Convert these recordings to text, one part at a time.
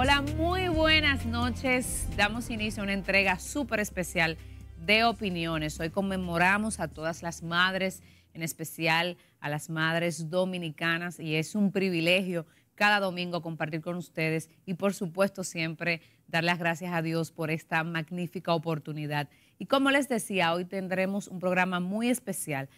Hola, muy buenas noches. Damos inicio a una entrega súper especial de opiniones. Hoy conmemoramos a todas las madres, en especial a las madres dominicanas, y es un privilegio cada domingo compartir con ustedes y por supuesto siempre dar las gracias a Dios por esta magnífica oportunidad. Y como les decía, hoy tendremos un programa muy especial.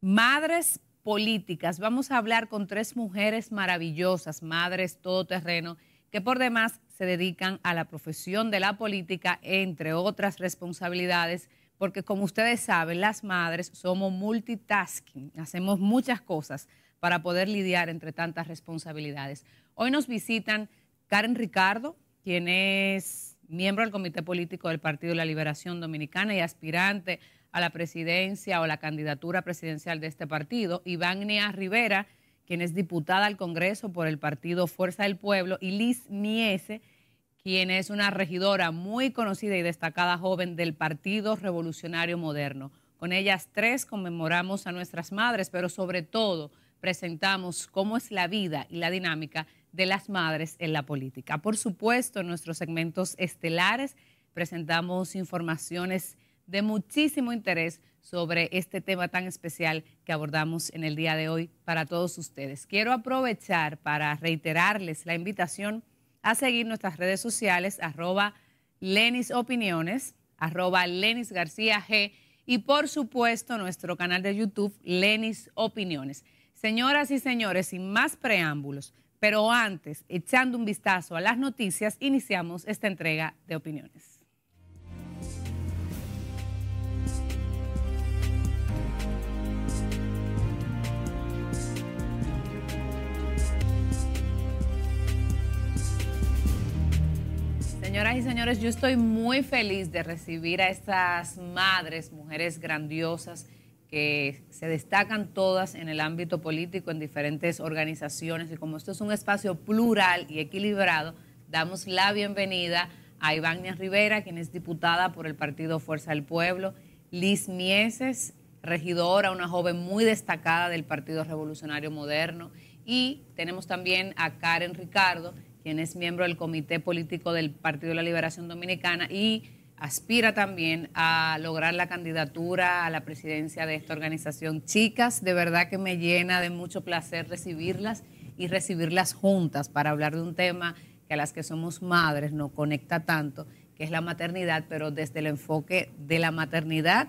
Madres políticas. Vamos a hablar con tres mujeres maravillosas, madres todoterreno que por demás se dedican a la profesión de la política, entre otras responsabilidades, porque como ustedes saben, las madres somos multitasking, hacemos muchas cosas para poder lidiar entre tantas responsabilidades. Hoy nos visitan Karen Ricardo, quien es miembro del Comité Político del Partido de la Liberación Dominicana y aspirante a la presidencia o la candidatura presidencial de este partido, Ivania Rivera, quien es diputada al Congreso por el partido Fuerza del Pueblo, y Liz Miese, quien es una regidora muy conocida y destacada joven del Partido Revolucionario Moderno. Con ellas tres conmemoramos a nuestras madres, pero sobre todo presentamos cómo es la vida y la dinámica de las madres en la política. Por supuesto, en nuestros segmentos estelares presentamos informaciones de muchísimo interés sobre este tema tan especial que abordamos en el día de hoy para todos ustedes. Quiero aprovechar para reiterarles la invitación a seguir nuestras redes sociales, arroba Lenis Opiniones, arroba Lenis García G y por supuesto nuestro canal de YouTube, Lenis Opiniones. Señoras y señores, sin más preámbulos, pero antes, echando un vistazo a las noticias, iniciamos esta entrega de opiniones. Señoras y señores, yo estoy muy feliz de recibir a estas madres, mujeres grandiosas que se destacan todas en el ámbito político, en diferentes organizaciones. Y como esto es un espacio plural y equilibrado, damos la bienvenida a Ivania Rivera, quien es diputada por el partido Fuerza del Pueblo, Liz Mieses, regidora, una joven muy destacada del Partido Revolucionario Moderno, y tenemos también a Karen Ricardo, quien es miembro del Comité Político del Partido de la Liberación Dominicana y aspira también a lograr la candidatura a la presidencia de esta organización. Chicas, de verdad que me llena de mucho placer recibirlas y recibirlas juntas para hablar de un tema que a las que somos madres nos conecta tanto, que es la maternidad, pero desde el enfoque de la maternidad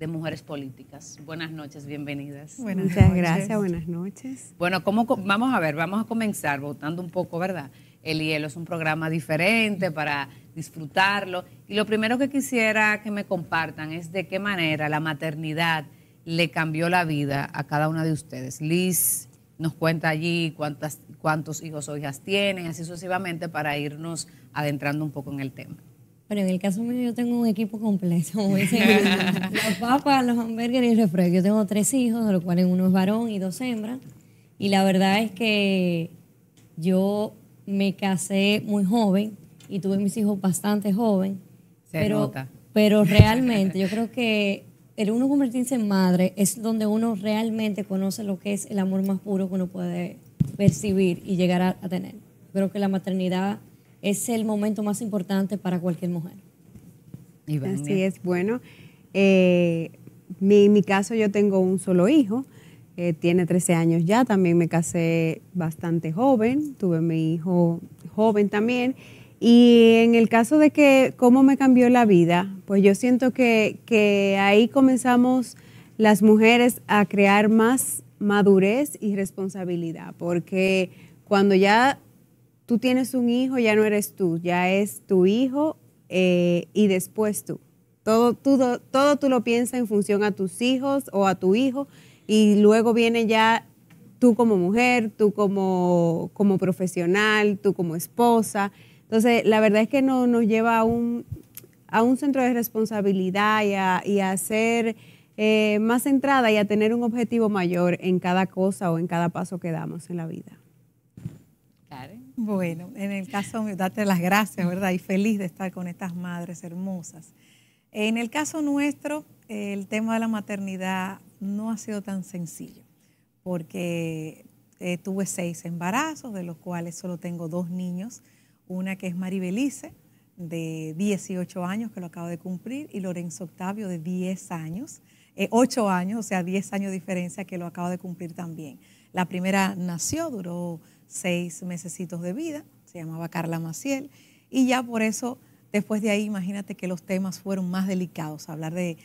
de Mujeres Políticas. Buenas noches, bienvenidas. Buenas Muchas noches. gracias, buenas noches. Bueno, vamos a ver, vamos a comenzar votando un poco, ¿verdad? El hielo es un programa diferente para disfrutarlo. Y lo primero que quisiera que me compartan es de qué manera la maternidad le cambió la vida a cada una de ustedes. Liz nos cuenta allí cuántas, cuántos hijos o hijas tienen, así sucesivamente, para irnos adentrando un poco en el tema. Pero en el caso mío yo tengo un equipo completo, como dicen, papas, los hamburguesas y refresco. Yo tengo tres hijos, de los cuales uno es varón y dos hembras. Y la verdad es que yo me casé muy joven y tuve mis hijos bastante joven. pero, pero realmente yo creo que el uno convertirse en madre es donde uno realmente conoce lo que es el amor más puro que uno puede percibir y llegar a tener. Creo que la maternidad es el momento más importante para cualquier mujer. Así es, bueno, eh, mi, en mi caso yo tengo un solo hijo, eh, tiene 13 años ya, también me casé bastante joven, tuve mi hijo joven también. Y en el caso de que cómo me cambió la vida, pues yo siento que, que ahí comenzamos las mujeres a crear más madurez y responsabilidad, porque cuando ya tú tienes un hijo, ya no eres tú, ya es tu hijo eh, y después tú. Todo, todo, todo tú lo piensas en función a tus hijos o a tu hijo y luego viene ya tú como mujer, tú como, como profesional, tú como esposa. Entonces, la verdad es que no, nos lleva a un, a un centro de responsabilidad y a, ser eh, más centrada y a tener un objetivo mayor en cada cosa o en cada paso que damos en la vida. Bueno, en el caso mío, date las gracias, ¿verdad? Y feliz de estar con estas madres hermosas. En el caso nuestro, el tema de la maternidad no ha sido tan sencillo, porque eh, tuve seis embarazos, de los cuales solo tengo dos niños, una que es Maribelice, de 18 años, que lo acabo de cumplir, y Lorenzo Octavio, de 10 años, eh, ocho 8 años, o sea, 10 años de diferencia, que lo acabo de cumplir también. La primera nació, duró seis mesecitos de vida, se llamaba Carla Maciel, y ya por eso, después de ahí, imagínate que los temas fueron más delicados. Hablar de,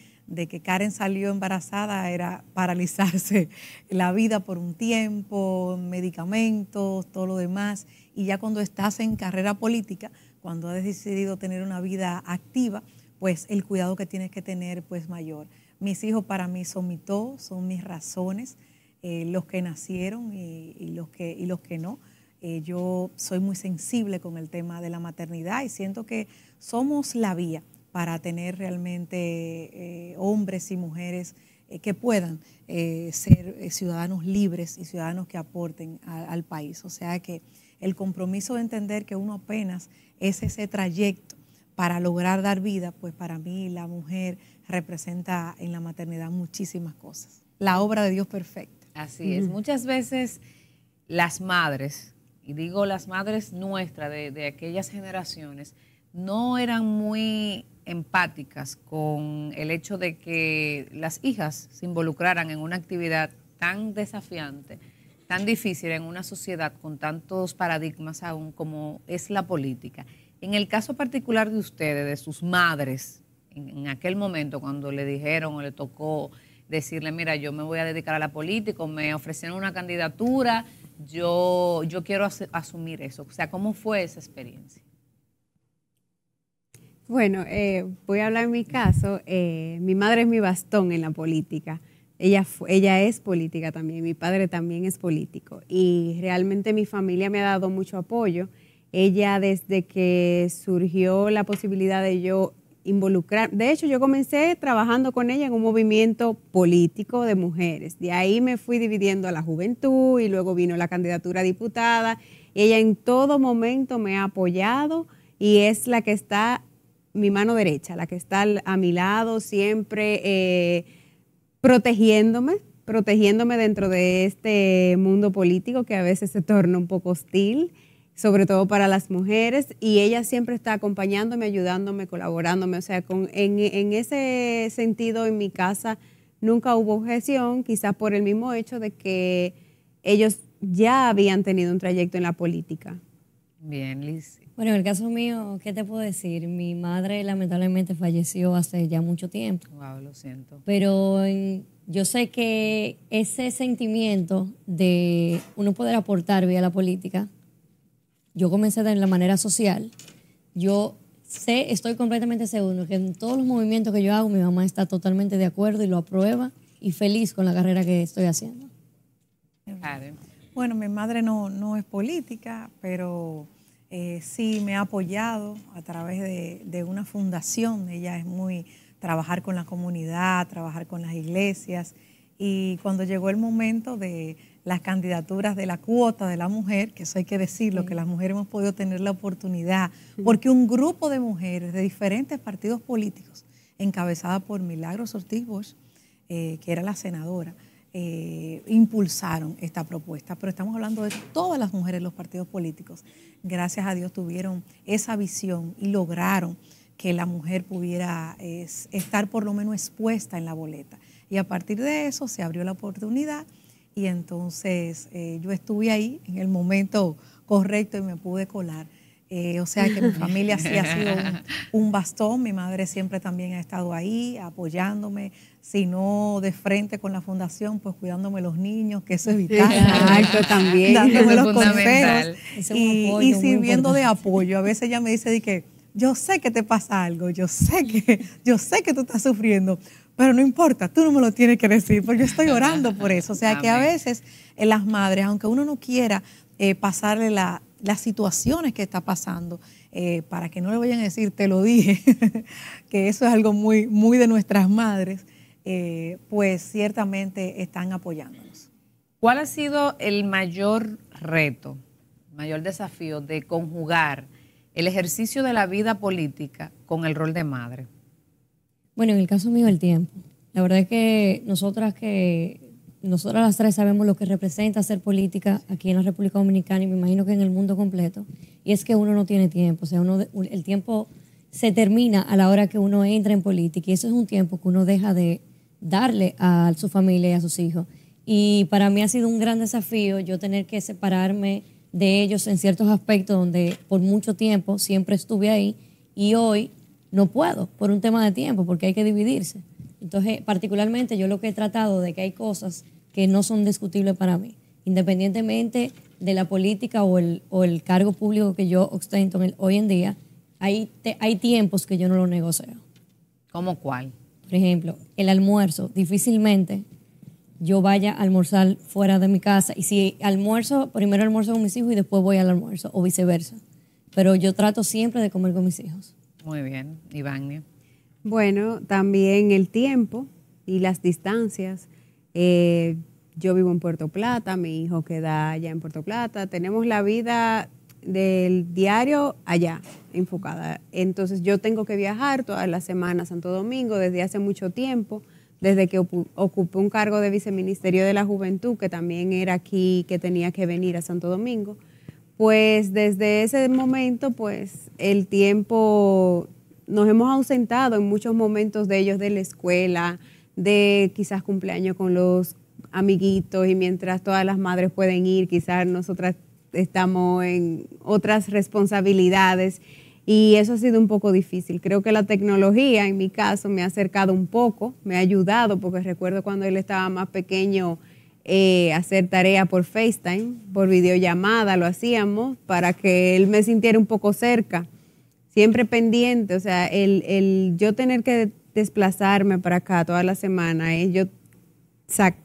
que Karen salió embarazada era paralizarse la vida por un tiempo, medicamentos, todo lo demás, y ya cuando estás en carrera política, cuando has decidido tener una vida activa, pues el cuidado que tienes que tener pues mayor. Mis hijos para mí son mi todo, son mis razones, eh, los que nacieron y, los, que, y los que no. Eh, yo soy muy sensible con el tema de la maternidad y siento que somos la vía para tener realmente eh, hombres y mujeres que puedan ser ciudadanos libres y ciudadanos que aporten al país. O sea que el compromiso de entender que uno apenas es ese trayecto para lograr dar vida, pues para mí la mujer representa en la maternidad muchísimas cosas. La obra de Dios perfecta. Así es. Muchas veces las madres, y digo las madres nuestras de, aquellas generaciones, no eran muy empáticas con el hecho de que las hijas se involucraran en una actividad tan desafiante, tan difícil en una sociedad con tantos paradigmas aún como es la política. En el caso particular de ustedes, de sus madres, en aquel momento cuando le dijeron o le tocó decirle, mira, yo me voy a dedicar a la política, me ofrecieron una candidatura, yo, yo quiero asumir eso. O sea, ¿cómo fue esa experiencia? Bueno, eh, voy a hablar en mi caso. Eh, mi madre es mi bastón en la política. Ella, ella es política también, mi padre también es político y realmente mi familia me ha dado mucho apoyo. Ella desde que surgió la posibilidad de yo involucrar. De hecho, yo comencé trabajando con ella en un movimiento político de mujeres. De ahí me fui dividiendo a la juventud y luego vino la candidatura a diputada. Ella en todo momento me ha apoyado y es la que está mi mano derecha, la que está a mi lado siempre eh, protegiéndome, protegiéndome dentro de este mundo político que a veces se torna un poco hostil sobre todo para las mujeres, y ella siempre está acompañándome, ayudándome, colaborándome. O sea, con, en, en ese sentido, en mi casa nunca hubo objeción, quizás por el mismo hecho de que ellos ya habían tenido un trayecto en la política. Bien, Liz. Bueno, en el caso mío, ¿qué te puedo decir? Mi madre lamentablemente falleció hace ya mucho tiempo. Wow, lo siento. Pero yo sé que ese sentimiento de uno poder aportar vía la política, yo comencé de la manera social, yo sé, estoy completamente seguro que en todos los movimientos que yo hago, mi mamá está totalmente de acuerdo y lo aprueba y feliz con la carrera que estoy haciendo. Bueno, mi madre no, no es política, pero eh, sí me ha apoyado a través de, de, una fundación. Ella es muy trabajar con la comunidad, trabajar con las iglesias. Y cuando llegó el momento de las candidaturas de la cuota de la mujer, que eso hay que decirlo, que las mujeres hemos podido tener la oportunidad, porque un grupo de mujeres de diferentes partidos políticos, encabezada por Milagros Ortiz Bosch, eh, que era la senadora, eh, impulsaron esta propuesta. Pero estamos hablando de todas las mujeres de los partidos políticos. Gracias a Dios tuvieron esa visión y lograron que la mujer pudiera eh, estar por lo menos expuesta en la boleta. Y a partir de eso se abrió la oportunidad y entonces eh, yo estuve ahí en el momento correcto y me pude colar. Eh, o sea que mi familia sí ha sido un, bastón, mi madre siempre también ha estado ahí apoyándome, si no de frente con la fundación, pues cuidándome los niños, que eso es vital. Exacto, también. Dándome los consejos y, sirviendo de apoyo. A veces ella me dice que yo sé que te pasa algo, yo sé que, yo sé que tú estás sufriendo, pero no importa, tú no me lo tienes que decir, porque yo estoy orando por eso. O sea que a veces eh, las madres, aunque uno no quiera eh, pasarle las situaciones que está pasando, eh, para que no le vayan a decir, te lo dije, que eso es algo muy, muy de nuestras madres, pues ciertamente están apoyándonos. ¿Cuál ha sido el mayor reto, mayor desafío de conjugar el ejercicio de la vida política con el rol de madre? Bueno, en el caso mío, el tiempo. La verdad es que nosotras que nosotras las tres sabemos lo que representa hacer política aquí en la República Dominicana y me imagino que en el mundo completo. Y es que uno no tiene tiempo, o sea, uno el tiempo se termina a la hora que uno entra en política y eso es un tiempo que uno deja de darle a su familia y a sus hijos. Y para mí ha sido un gran desafío yo tener que separarme de ellos en ciertos aspectos donde por mucho tiempo siempre estuve ahí y hoy no puedo por un tema de tiempo, porque hay que dividirse. Entonces, particularmente yo lo que he tratado de que hay cosas que no son discutibles para mí, independientemente de la política o el, cargo público que yo ostento hoy en día, hay, hay tiempos que yo no lo negocio. ¿Cómo cuál? Por ejemplo, el almuerzo. Difícilmente yo vaya a almorzar fuera de mi casa. Y si almuerzo, primero almuerzo con mis hijos y después voy al almuerzo, o viceversa. Pero yo trato siempre de comer con mis hijos. Muy bien, Iván. Bueno, también el tiempo y las distancias. Eh, yo vivo en Puerto Plata, mi hijo queda allá en Puerto Plata, tenemos la vida del diario allá enfocada. Entonces yo tengo que viajar todas las semanas a Santo Domingo desde hace mucho tiempo, desde que ocupé un cargo de viceministerio de la Juventud, que también era aquí, que tenía que venir a Santo Domingo pues desde ese momento, pues el tiempo nos hemos ausentado en muchos momentos de ellos de la escuela, de quizás cumpleaños con los amiguitos y mientras todas las madres pueden ir, quizás nosotras estamos en otras responsabilidades y eso ha sido un poco difícil. Creo que la tecnología en mi caso me ha acercado un poco, me ha ayudado porque recuerdo cuando él estaba más pequeño eh, hacer tarea por FaceTime, por videollamada, lo hacíamos para que él me sintiera un poco cerca, siempre pendiente, o sea, el, yo tener que desplazarme para acá toda la semana, eh, yo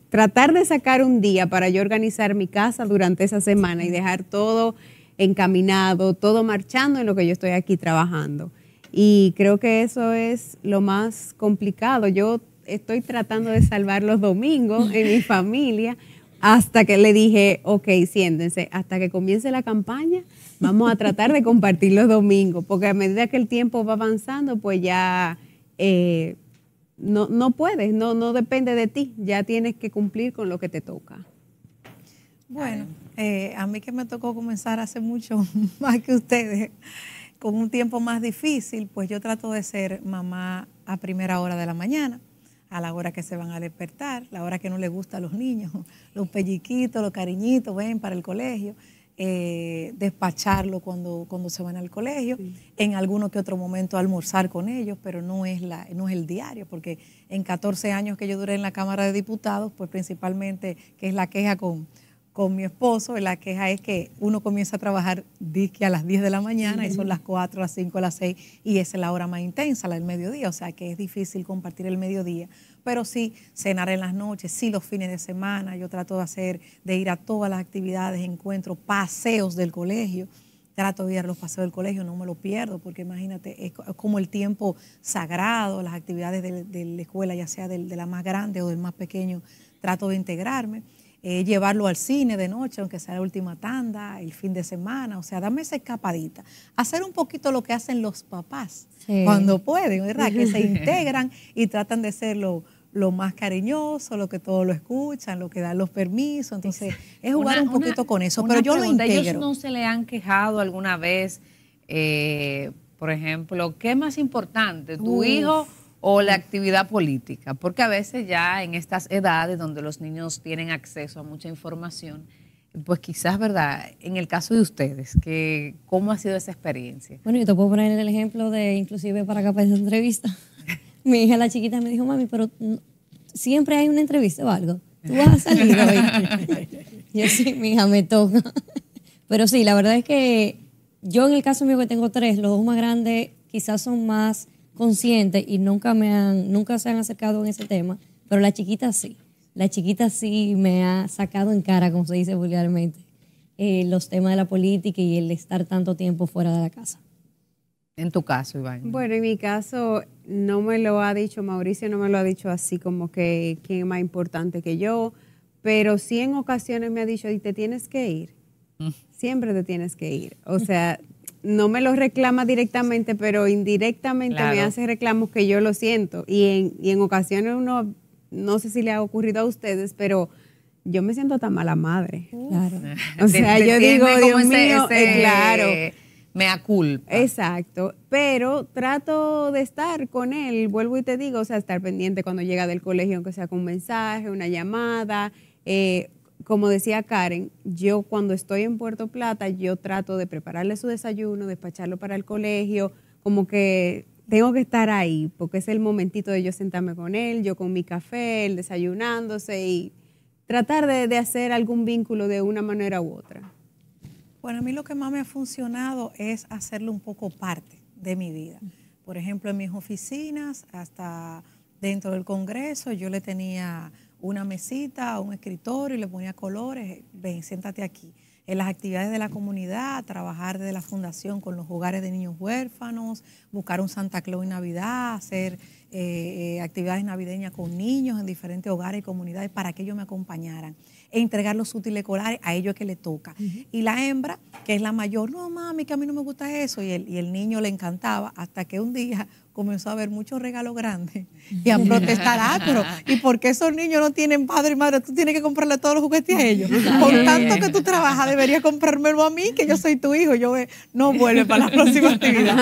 tratar de sacar un día para yo organizar mi casa durante esa semana y dejar todo encaminado, todo marchando en lo que yo estoy aquí trabajando. Y creo que eso es lo más complicado. Yo estoy tratando de salvar los domingos en mi familia hasta que le dije, ok, siéntense, hasta que comience la campaña, vamos a tratar de compartir los domingos, porque a medida que el tiempo va avanzando, pues ya eh, no, puedes, no, no depende de ti, ya tienes que cumplir con lo que te toca. Bueno, eh, a mí que me tocó comenzar hace mucho más que ustedes, con un tiempo más difícil, pues yo trato de ser mamá a primera hora de la mañana a la hora que se van a despertar, la hora que no les gusta a los niños, los pelliquitos, los cariñitos, ven para el colegio, eh, despacharlo cuando, cuando se van al colegio, en alguno que otro momento almorzar con ellos, pero no es, la, no es el diario, porque en 14 años que yo duré en la Cámara de Diputados, pues principalmente, que es la queja con, con mi esposo, la queja es que uno comienza a trabajar disque a las 10 de la mañana y son las 4, las 5, las 6 y esa es la hora más intensa, la del mediodía, o sea que es difícil compartir el mediodía, pero sí cenar en las noches, sí los fines de semana, yo trato de hacer, de ir a todas las actividades, encuentro paseos del colegio, trato de ir a los paseos del colegio, no me lo pierdo, porque imagínate, es como el tiempo sagrado, las actividades de, la escuela, ya sea de la más grande o del más pequeño, trato de integrarme eh, llevarlo al cine de noche, aunque sea la última tanda, el fin de semana, o sea, dame esa escapadita. Hacer un poquito lo que hacen los papás cuando pueden, ¿verdad? Que se integran y tratan de ser lo, más cariñoso, lo que todos lo escuchan, lo que dan los permisos. Entonces, es jugar un poquito con eso, pero yo lo integro. ¿Ellos no se le han quejado alguna vez, eh, por ejemplo, qué más importante, tu hijo o la actividad política, porque a veces ya en estas edades donde los niños tienen acceso a mucha información, pues quizás, ¿verdad? En el caso de ustedes, que, ¿cómo ha sido esa experiencia? Bueno, yo te puedo poner el ejemplo de, inclusive para acá para esa entrevista, mi hija la chiquita me dijo, mami, pero siempre hay una entrevista o algo, tú vas a salir hoy. yo sí, mi hija me toca. pero sí, la verdad es que yo en el caso mío que tengo tres, los dos más grandes quizás son más consciente y nunca me han, nunca se han acercado en ese tema, pero la chiquita sí. La chiquita sí me ha sacado en cara, como se dice vulgarmente, eh, los temas de la política y el estar tanto tiempo fuera de la casa. En tu caso, Iván. Bueno, en mi caso no me lo ha dicho Mauricio, no me lo ha dicho así como que quién es más importante que yo, pero sí en ocasiones me ha dicho, y te tienes que ir, mm. siempre te tienes que ir. O sea, no me lo reclama directamente, pero indirectamente me hace reclamos que yo lo siento. Y en, ocasiones uno, no sé si le ha ocurrido a ustedes, pero yo me siento tan mala madre. Claro. O sea, yo digo, Dios mío, eh, claro. Me aculpa. Exacto. Pero trato de estar con él, vuelvo y te digo, o sea, estar pendiente cuando llega del colegio, aunque sea con un mensaje, una llamada. Eh, como decía Karen, yo cuando estoy en Puerto Plata, yo trato de prepararle su desayuno, despacharlo para el colegio, como que tengo que estar ahí, porque es el momentito de yo sentarme con él, yo con mi café, él desayunándose y tratar de, hacer algún vínculo de una manera u otra. Bueno, a mí lo que más me ha funcionado es hacerlo un poco parte de mi vida. Por ejemplo, en mis oficinas, hasta dentro del Congreso, yo le tenía una mesita, un escritorio y le ponía colores, ven, siéntate aquí. En las actividades de la comunidad, trabajar desde la fundación con los hogares de niños huérfanos, buscar un Santa Claus en Navidad, hacer eh, eh, actividades navideñas con niños en diferentes hogares y comunidades para que ellos me acompañaran e entregar los útiles escolares a ellos que le toca. Y la hembra, que es la mayor, no mami, que a mí no me gusta eso, y el, y el niño le encantaba, hasta que un día comenzó a haber muchos regalos grandes y a protestar, ah, ¿y porque esos niños no tienen padre y madre? Tú tienes que comprarle todos los juguetes a ellos. Por tanto que tú trabajas, deberías comprármelo a mí, que yo soy tu hijo. Yo eh, no vuelve para la próxima actividad.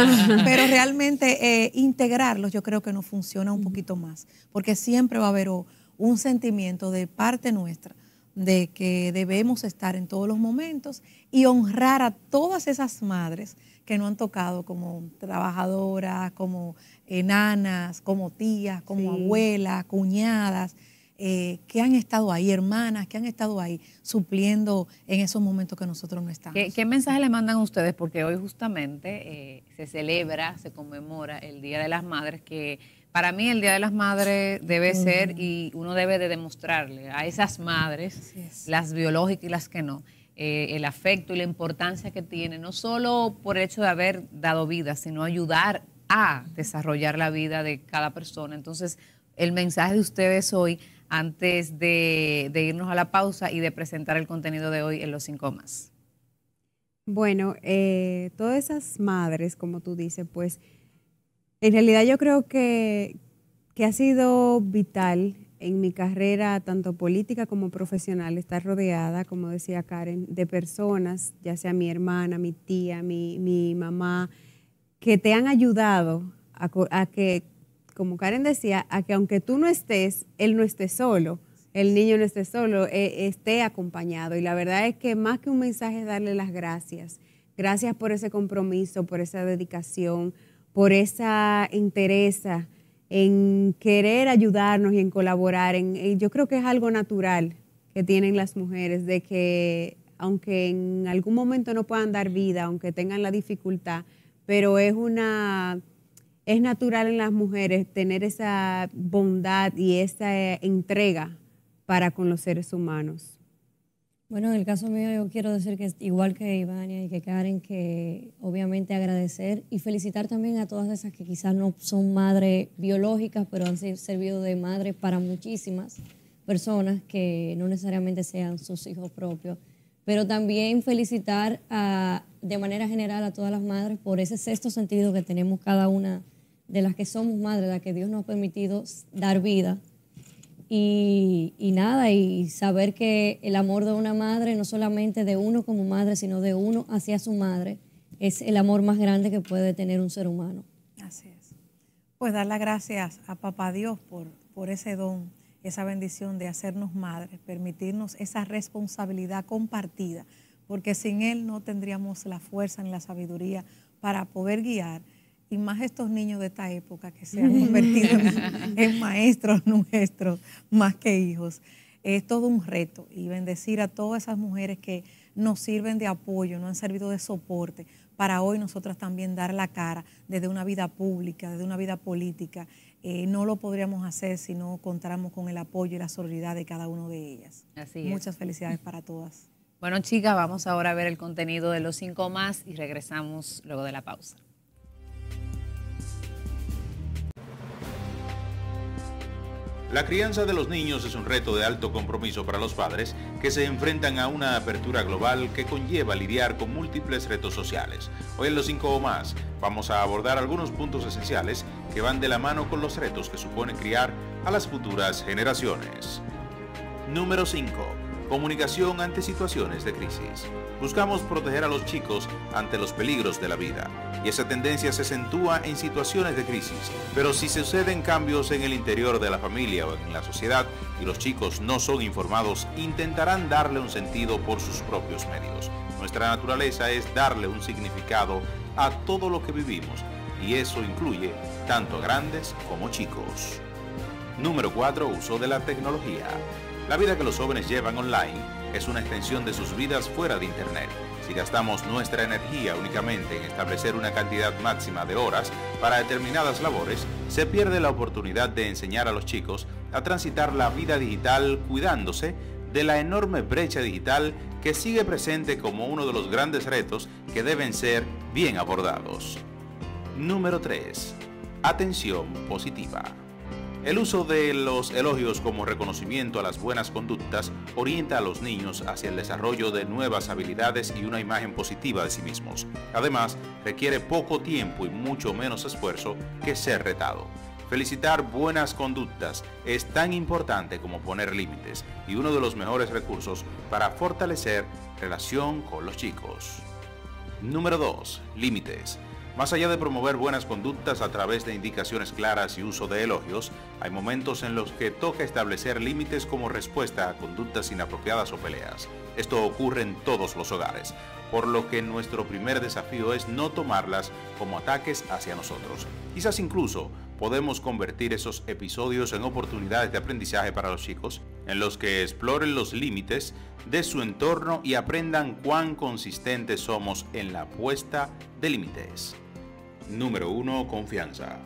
Pero realmente eh, integrarlos yo creo que nos funciona un poquito más, porque siempre va a haber un sentimiento de parte nuestra de que debemos estar en todos los momentos y honrar a todas esas madres que no han tocado como trabajadoras, como enanas, como tías, como abuelas, cuñadas, eh, que han estado ahí, hermanas, que han estado ahí supliendo en esos momentos que nosotros no estamos. ¿Qué, mensaje le mandan a ustedes? Porque hoy justamente eh, se celebra, se conmemora el Día de las Madres que para mí el Día de las Madres debe ser y uno debe de demostrarle a esas madres, las biológicas y las que no, eh, el afecto y la importancia que tiene, no solo por el hecho de haber dado vida, sino ayudar a desarrollar la vida de cada persona. Entonces, el mensaje de ustedes hoy, antes de, irnos a la pausa y de presentar el contenido de hoy en los cinco más. Bueno, eh, todas esas madres, como tú dices, pues en realidad yo creo que, que ha sido vital en mi carrera, tanto política como profesional, estar rodeada, como decía Karen, de personas, ya sea mi hermana, mi tía, mi, mi mamá, que te han ayudado a, que, como Karen decía, a que aunque tú no estés, él no esté solo, el niño no esté solo, e, esté acompañado. Y la verdad es que más que un mensaje es darle las gracias. Gracias por ese compromiso, por esa dedicación, por esa interesa en querer ayudarnos y en colaborar. En, yo creo que es algo natural que tienen las mujeres, de que aunque en algún momento no puedan dar vida, aunque tengan la dificultad, pero es una es natural en las mujeres tener esa bondad y esa eh, entrega para con los seres humanos. Bueno, en el caso mío yo quiero decir que igual que Ivania y que Karen, que obviamente agradecer y felicitar también a todas esas que quizás no son madres biológicas, pero han servido de madres para muchísimas personas que no necesariamente sean sus hijos propios. Pero también felicitar a, de manera general a todas las madres por ese sexto sentido que tenemos cada una de las que somos madres, la que Dios nos ha permitido dar vida y, nada, y saber que el amor de una madre, no solamente de uno como madre, sino de uno hacia su madre, es el amor más grande que puede tener un ser humano. Así es. Pues dar las gracias a Papá Dios por, por ese don, esa bendición de hacernos madres, permitirnos esa responsabilidad compartida, porque sin Él no tendríamos la fuerza ni la sabiduría para poder guiar y más estos niños de esta época que se han convertido en, maestros nuestros, más que hijos. Es todo un reto y bendecir a todas esas mujeres que nos sirven de apoyo, nos han servido de soporte para hoy nosotras también dar la cara desde una vida pública, desde una vida política. Eh, no lo podríamos hacer si no contáramos con el apoyo y la solidaridad de cada una de ellas. Así es. Muchas felicidades para todas. Bueno, chicas, vamos ahora a ver el contenido de los cinco más y regresamos luego de la pausa. La crianza de los niños es un reto de alto compromiso para los padres que se enfrentan a una apertura global que conlleva lidiar con múltiples retos sociales. Hoy en los 5 o más vamos a abordar algunos puntos esenciales que van de la mano con los retos que supone criar a las futuras generaciones. Número 5 comunicación ante situaciones de crisis. Buscamos proteger a los chicos ante los peligros de la vida y esa tendencia se acentúa en situaciones de crisis. Pero si suceden cambios en el interior de la familia o en la sociedad y los chicos no son informados, intentarán darle un sentido por sus propios medios. Nuestra naturaleza es darle un significado a todo lo que vivimos y eso incluye tanto grandes como chicos. Número 4. Uso de la tecnología. La vida que los jóvenes llevan online es una extensión de sus vidas fuera de Internet. Si gastamos nuestra energía únicamente en establecer una cantidad máxima de horas para determinadas labores, se pierde la oportunidad de enseñar a los chicos a transitar la vida digital cuidándose de la enorme brecha digital que sigue presente como uno de los grandes retos que deben ser bien abordados. Número 3. Atención positiva. El uso de los elogios como reconocimiento a las buenas conductas orienta a los niños hacia el desarrollo de nuevas habilidades y una imagen positiva de sí mismos. Además, requiere poco tiempo y mucho menos esfuerzo que ser retado. Felicitar buenas conductas es tan importante como poner límites y uno de los mejores recursos para fortalecer relación con los chicos. Número 2. Límites. Más allá de promover buenas conductas a través de indicaciones claras y uso de elogios, hay momentos en los que toca establecer límites como respuesta a conductas inapropiadas o peleas. Esto ocurre en todos los hogares, por lo que nuestro primer desafío es no tomarlas como ataques hacia nosotros. Quizás incluso podemos convertir esos episodios en oportunidades de aprendizaje para los chicos, en los que exploren los límites de su entorno y aprendan cuán consistentes somos en la puesta de límites. Número 1. Confianza.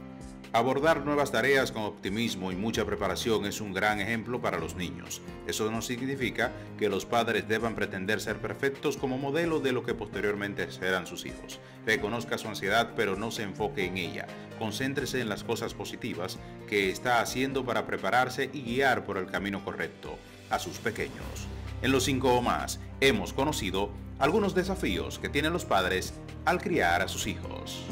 Abordar nuevas tareas con optimismo y mucha preparación es un gran ejemplo para los niños. Eso no significa que los padres deban pretender ser perfectos como modelo de lo que posteriormente serán sus hijos. Reconozca su ansiedad pero no se enfoque en ella. Concéntrese en las cosas positivas que está haciendo para prepararse y guiar por el camino correcto a sus pequeños. En los 5 o más hemos conocido algunos desafíos que tienen los padres al criar a sus hijos.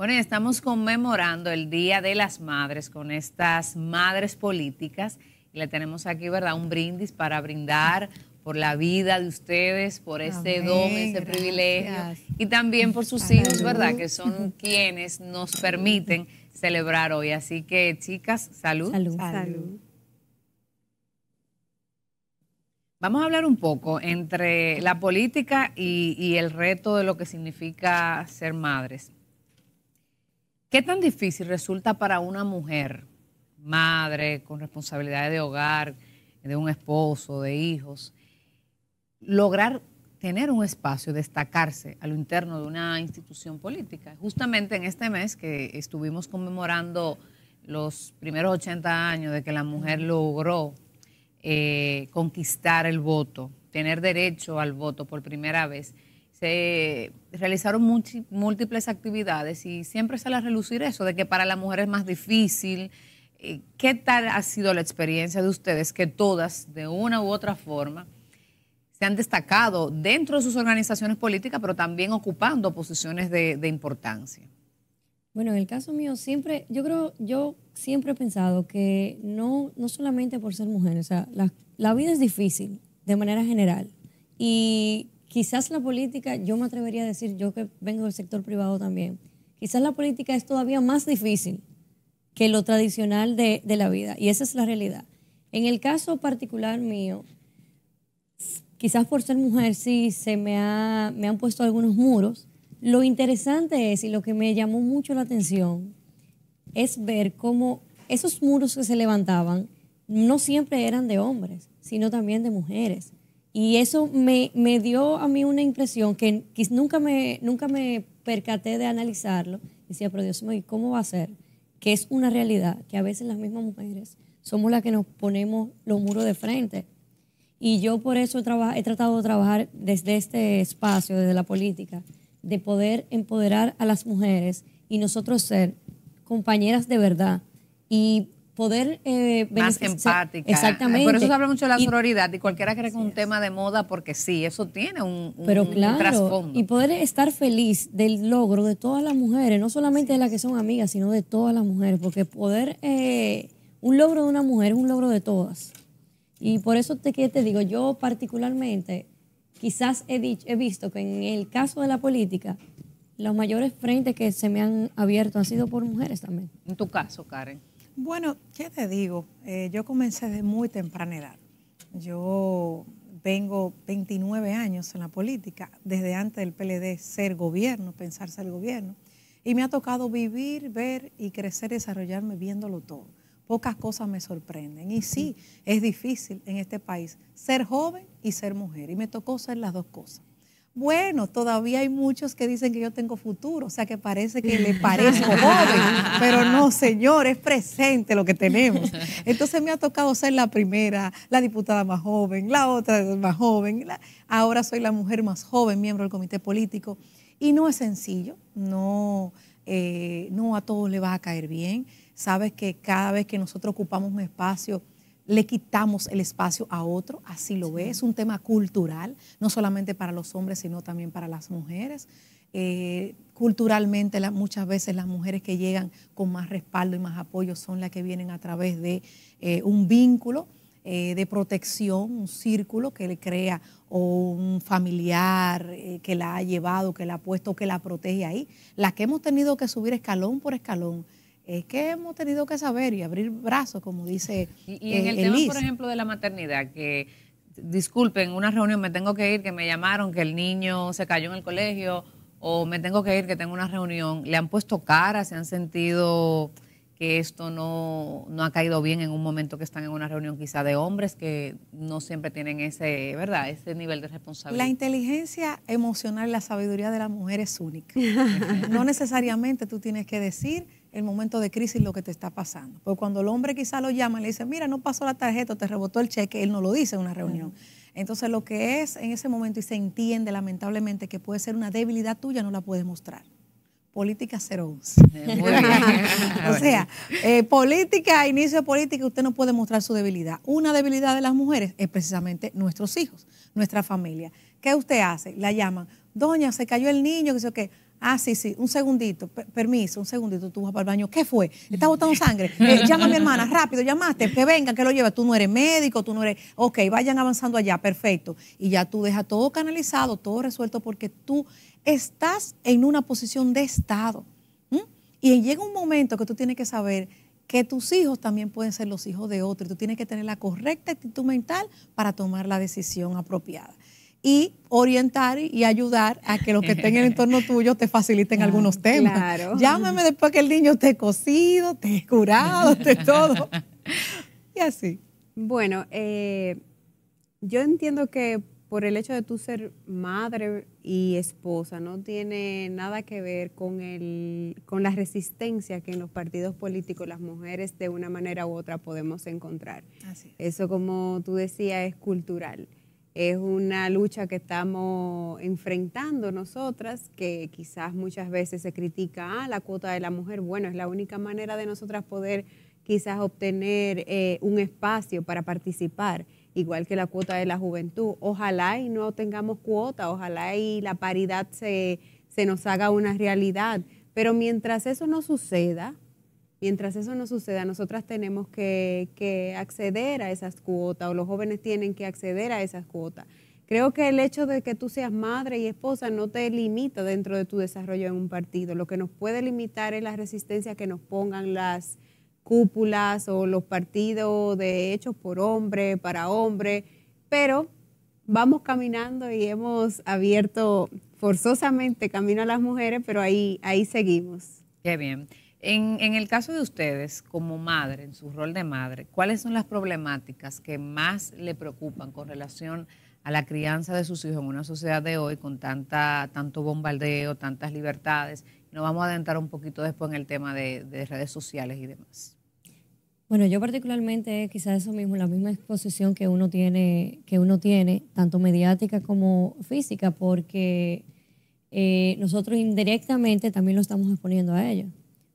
Bueno, estamos conmemorando el Día de las Madres con estas madres políticas y le tenemos aquí, ¿verdad? Un brindis para brindar por la vida de ustedes, por este don, este privilegio y también por sus hijos, ¿verdad? Que son quienes nos permiten celebrar hoy. Así que, chicas, salud. Salud. salud. Vamos a hablar un poco entre la política y el reto de lo que significa ser madres. ¿Qué tan difícil resulta para una mujer, madre, con responsabilidades de hogar, de un esposo, de hijos, lograr tener un espacio, destacarse a lo interno de una institución política? Justamente en este mes que estuvimos conmemorando los primeros 80 años de que la mujer logró eh, conquistar el voto, tener derecho al voto por primera vez se realizaron múltiples actividades y siempre sale a relucir eso, de que para la mujer es más difícil. Eh, ¿Qué tal ha sido la experiencia de ustedes que todas, de una u otra forma, se han destacado dentro de sus organizaciones políticas, pero también ocupando posiciones de, importancia? Bueno, en el caso mío siempre, yo creo, yo siempre he pensado que no, no solamente por ser mujer, o sea, la, la vida es difícil de manera general. Y quizás la política, yo me atrevería a decir, yo que vengo del sector privado también, quizás la política es todavía más difícil que lo tradicional de, la vida, y esa es la realidad. En el caso particular mío, quizás por ser mujer sí se me han puesto algunos muros. Lo interesante es, y lo que me llamó mucho la atención, es ver cómo esos muros que se levantaban no siempre eran de hombres, sino también de mujeres. Y eso me, me, dio a mí una impresión que, nunca, me, nunca me percaté de analizarlo. Decía, pero Dios mío, ¿y cómo va a ser? Que es una realidad, que a veces las mismas mujeres somos las que nos ponemos los muros de frente. Y yo por eso he, he tratado de trabajar desde este espacio, desde la política, de poder empoderar a las mujeres y nosotros ser compañeras de verdad y poder eh, más empática. Exactamente. Por eso se habla mucho de la prioridad y cualquiera cree que es un tema de moda porque sí, eso tiene un, Pero claro, trasfondo. Y poder estar feliz del logro de todas las mujeres, no solamente de las que son amigas, sino de todas las mujeres, porque poder, eh, un logro de una mujer es un logro de todas. Y por eso te, que te digo, yo particularmente quizás he, he visto que en el caso de la política, los mayores frentes que se me han abierto han sido por mujeres también. En tu caso, Karen. Bueno, ¿qué te digo? Eh, yo comencé desde muy temprana edad. Yo vengo 29 años en la política, desde antes del PLD ser gobierno, pensar ser gobierno, y me ha tocado vivir, ver y crecer, desarrollarme viéndolo todo. Pocas cosas me sorprenden. Y sí, es difícil en este país ser joven y ser mujer, y me tocó ser las dos cosas. Bueno, todavía hay muchos que dicen que yo tengo futuro, o sea que parece que le parezco joven, pero no, señor, es presente lo que tenemos. Entonces me ha tocado ser la primera, la diputada más joven, la otra más joven, ahora soy la mujer más joven, miembro del comité político, y no es sencillo, no, eh, no a todos le va a caer bien. Sabes que cada vez que nosotros ocupamos un espacio, le quitamos el espacio a otro, así lo ve, es, un tema cultural, no solamente para los hombres, sino también para las mujeres. Eh, culturalmente muchas veces las mujeres que llegan con más respaldo y más apoyo son las que vienen a través de eh, un vínculo eh, de protección, un círculo que le crea o un familiar que la ha llevado, que la ha puesto, que la protege ahí. Las que hemos tenido que subir escalón por escalón es que hemos tenido que saber y abrir brazos, como dice. Y, en eh, el tema, por ejemplo, de la maternidad, que disculpen, una reunión, me tengo que ir, que me llamaron, que el niño se cayó en el colegio, o me tengo que ir, que tengo una reunión, le han puesto cara, se han sentido que esto no, ha caído bien en un momento que están en una reunión quizá de hombres que no siempre tienen ese, ¿verdad? ese nivel de responsabilidad. La inteligencia emocional, y la sabiduría de la mujer es única. no necesariamente tú tienes que decir el momento de crisis lo que te está pasando. Porque cuando el hombre quizá lo llama y le dice, mira, no pasó la tarjeta, te rebotó el cheque, él no lo dice en una reunión. Entonces lo que es en ese momento y se entiende lamentablemente que puede ser una debilidad tuya, no la puedes mostrar. Política 011. o sea, eh, política, inicio de política, usted no puede mostrar su debilidad. Una debilidad de las mujeres es precisamente nuestros hijos, nuestra familia. ¿Qué usted hace? La llaman, doña, se cayó el niño, que sé qué. Ah, sí, sí, un segundito, permiso, un segundito, tú vas para el baño. ¿Qué fue? Está botando sangre. Eh, llama a mi hermana, rápido, llamaste, que vengan, que lo lleve. Tú no eres médico, tú no eres. Ok, vayan avanzando allá, perfecto. Y ya tú dejas todo canalizado, todo resuelto, porque tú estás en una posición de Estado. Y llega un momento que tú tienes que saber que tus hijos también pueden ser los hijos de otro tú tienes que tener la correcta actitud mental para tomar la decisión apropiada y orientar y ayudar a que los que estén en el entorno tuyo te faciliten algunos temas. Claro. Llámame después que el niño esté cocido, esté curado, esté todo. Y así. Bueno, eh, yo entiendo que por el hecho de tú ser madre y esposa no tiene nada que ver con, el, con la resistencia que en los partidos políticos las mujeres de una manera u otra podemos encontrar. Eso, como tú decías, es cultural es una lucha que estamos enfrentando nosotras, que quizás muchas veces se critica, ah, la cuota de la mujer, bueno, es la única manera de nosotras poder quizás obtener eh, un espacio para participar, igual que la cuota de la juventud. Ojalá y no tengamos cuota, ojalá y la paridad se, se nos haga una realidad, pero mientras eso no suceda, Mientras eso no suceda, nosotras tenemos que, acceder a esas cuotas o los jóvenes tienen que acceder a esas cuotas. Creo que el hecho de que tú seas madre y esposa no te limita dentro de tu desarrollo en un partido. Lo que nos puede limitar es la resistencia que nos pongan las cúpulas o los partidos de hechos por hombre, para hombre, pero vamos caminando y hemos abierto forzosamente camino a las mujeres, pero ahí, ahí seguimos. Qué bien. En, el caso de ustedes, como madre, en su rol de madre, ¿cuáles son las problemáticas que más le preocupan con relación a la crianza de sus hijos en una sociedad de hoy con tanta, tanto bombardeo, tantas libertades? Nos vamos a adentrar un poquito después en el tema de, redes sociales y demás. Bueno, yo particularmente quizás eso mismo, la misma exposición que uno tiene, que uno tiene tanto mediática como física, porque eh, nosotros indirectamente también lo estamos exponiendo a ellos.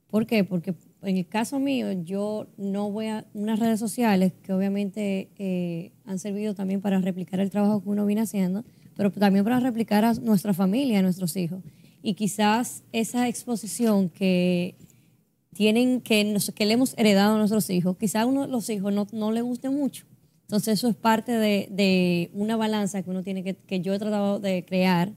¿Por qué? Porque en el caso mío, yo no voy a unas redes sociales que obviamente eh, han servido también para replicar el trabajo que uno viene haciendo, pero también para replicar a nuestra familia, a nuestros hijos. Y quizás esa exposición que tienen, que, que le hemos heredado a nuestros hijos, quizás a uno los hijos no, no le guste mucho. Entonces eso es parte de, de una balanza que uno tiene que, que yo he tratado de crear,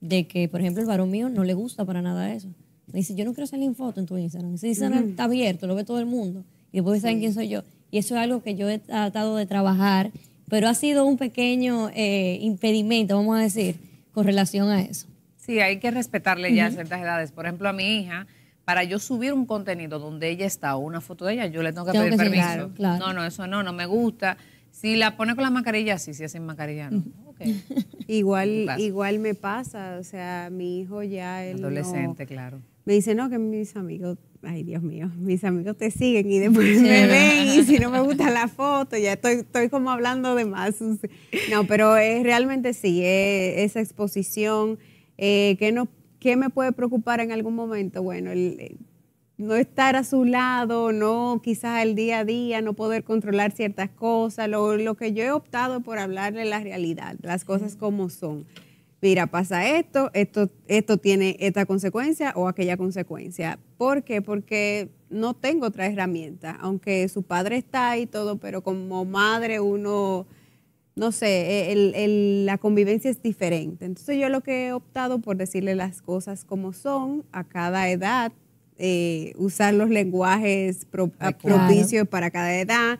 de que, por ejemplo, el varón mío no le gusta para nada eso. Me dice, yo no quiero salir en foto en tu Instagram. Ese Instagram está abierto, lo ve todo el mundo. Y después saben quién soy yo. Y eso es algo que yo he tratado de trabajar, pero ha sido un pequeño eh, impedimento, vamos a decir, con relación a eso. Sí, hay que respetarle ya ciertas edades. Por ejemplo, a mi hija, para yo subir un contenido donde ella está o una foto de ella, yo le tengo que pedir permiso. No, no, eso no, no me gusta. Si la pone con la mascarilla, sí, si es sin mascarilla, no. igual, igual me pasa, o sea, mi hijo ya... Adolescente, claro me dice, no, que mis amigos, ay Dios mío, mis amigos te siguen y después me ven y si no me gusta la foto, ya estoy, estoy como hablando de más. No, pero es, realmente sí, es, esa exposición, eh, que no, ¿qué me puede preocupar en algún momento? Bueno, eh, no estar a su lado, no quizás el día a día, no poder controlar ciertas cosas, lo, lo que yo he optado por hablarle la realidad, las cosas como son mira, pasa esto, esto, esto tiene esta consecuencia o aquella consecuencia. ¿Por qué? Porque no tengo otra herramienta, aunque su padre está y todo, pero como madre uno, no sé, e, el, la convivencia es diferente. Entonces yo lo que he optado por decirle las cosas como son a cada edad, eh, usar los lenguajes ah, propicios para cada edad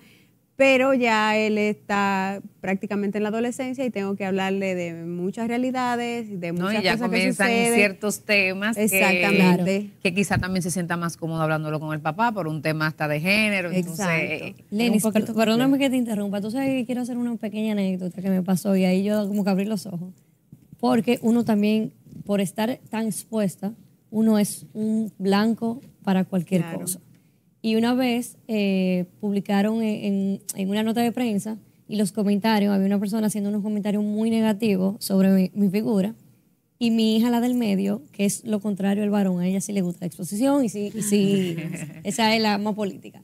pero ya él está prácticamente en la adolescencia y tengo que hablarle de muchas realidades, de muchas cosas no, y ya comienzan en ciertos temas Exactamente. Que, quizá también se sienta más cómodo hablándolo con el papá por un tema hasta de género. Exacto. Eh, perdóname que te interrumpa, tú quiero hacer una pequeña anécdota que me pasó y ahí yo como que abrí los ojos, porque uno también, por estar tan expuesta, uno es un blanco para cualquier cosa. Y una vez eh, publicaron en, una nota de prensa y los comentarios, había una persona haciendo unos comentarios muy negativos sobre mi, figura. Y mi hija, la del medio, que es lo contrario al varón, a ella sí le gusta la exposición y sí, sí esa es la más política.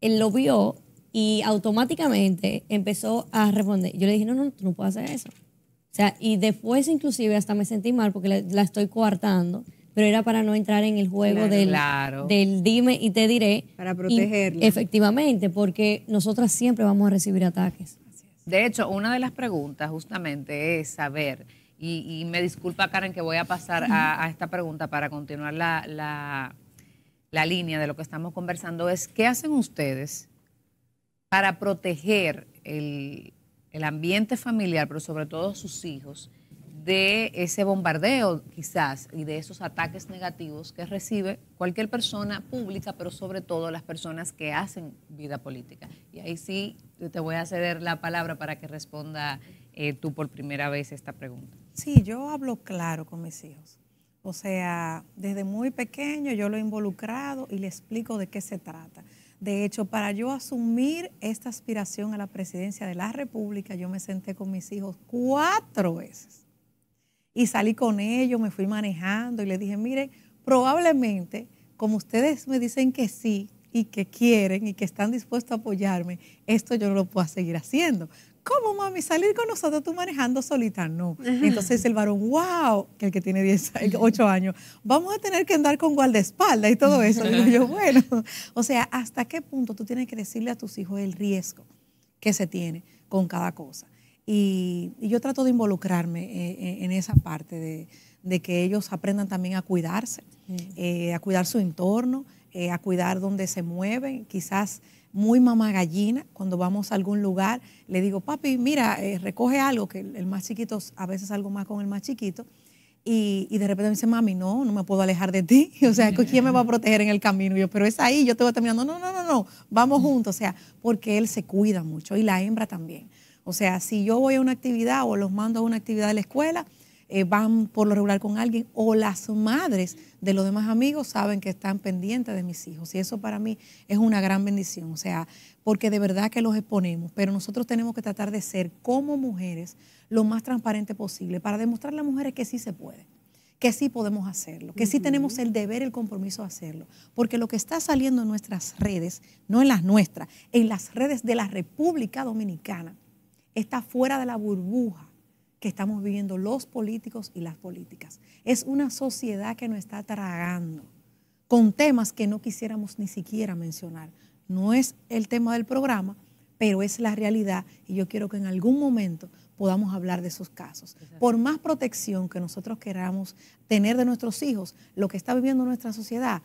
Él lo vio y automáticamente empezó a responder. Yo le dije, no, no, tú no puedes hacer eso. O sea, y después inclusive hasta me sentí mal porque la estoy coartando pero era para no entrar en el juego del, dime y te diré. Para protegerlo. efectivamente, porque nosotras siempre vamos a recibir ataques. De hecho, una de las preguntas justamente es saber, y, me disculpa Karen que voy a pasar a, esta pregunta para continuar la, línea de lo que estamos conversando, es ¿qué hacen ustedes para proteger el, el ambiente familiar, pero sobre todo sus hijos? de ese bombardeo quizás y de esos ataques negativos que recibe cualquier persona pública, pero sobre todo las personas que hacen vida política. Y ahí sí te voy a ceder la palabra para que responda eh, tú por primera vez esta pregunta. Sí, yo hablo claro con mis hijos. O sea, desde muy pequeño yo lo he involucrado y le explico de qué se trata. De hecho, para yo asumir esta aspiración a la presidencia de la República, yo me senté con mis hijos cuatro veces y salí con ellos, me fui manejando y les dije, miren, probablemente, como ustedes me dicen que sí y que quieren y que están dispuestos a apoyarme, esto yo no lo puedo seguir haciendo. ¿Cómo, mami? Salir con nosotros tú manejando solita, no. Entonces el varón, wow, que el que tiene 10, 8 años, vamos a tener que andar con guardaespaldas y todo eso. yo, bueno, o sea, ¿hasta qué punto tú tienes que decirle a tus hijos el riesgo que se tiene con cada cosa? Y, yo trato de involucrarme eh, eh, en esa parte de, que ellos aprendan también a cuidarse, mm. eh, a cuidar su entorno, a cuidar donde se mueven, quizás muy mamá gallina, cuando vamos a algún lugar, le digo, papi, mira, recoge algo, que el, más chiquito, a veces algo más con el más chiquito, y, de repente me dice, mami, no, no me puedo alejar de ti, o sea, mm. ¿quién me va a proteger en el camino? Y yo, pero es ahí, yo te voy terminando, no, no, no, no, vamos mm. juntos, o sea, porque él se cuida mucho, y la hembra también. O sea, si yo voy a una actividad o los mando a una actividad de la escuela, eh, van por lo regular con alguien o las madres de los demás amigos saben que están pendientes de mis hijos. Y eso para mí es una gran bendición, o sea, porque de verdad que los exponemos, pero nosotros tenemos que tratar de ser como mujeres lo más transparente posible para demostrar a las mujeres que sí se puede que sí podemos hacerlo, que sí tenemos el deber, el compromiso de hacerlo, porque lo que está saliendo en nuestras redes, no en las nuestras, en las redes de la República Dominicana, está fuera de la burbuja que estamos viviendo los políticos y las políticas. Es una sociedad que nos está tragando con temas que no quisiéramos ni siquiera mencionar. No es el tema del programa, pero es la realidad y yo quiero que en algún momento podamos hablar de esos casos. Por más protección que nosotros queramos tener de nuestros hijos, lo que está viviendo nuestra sociedad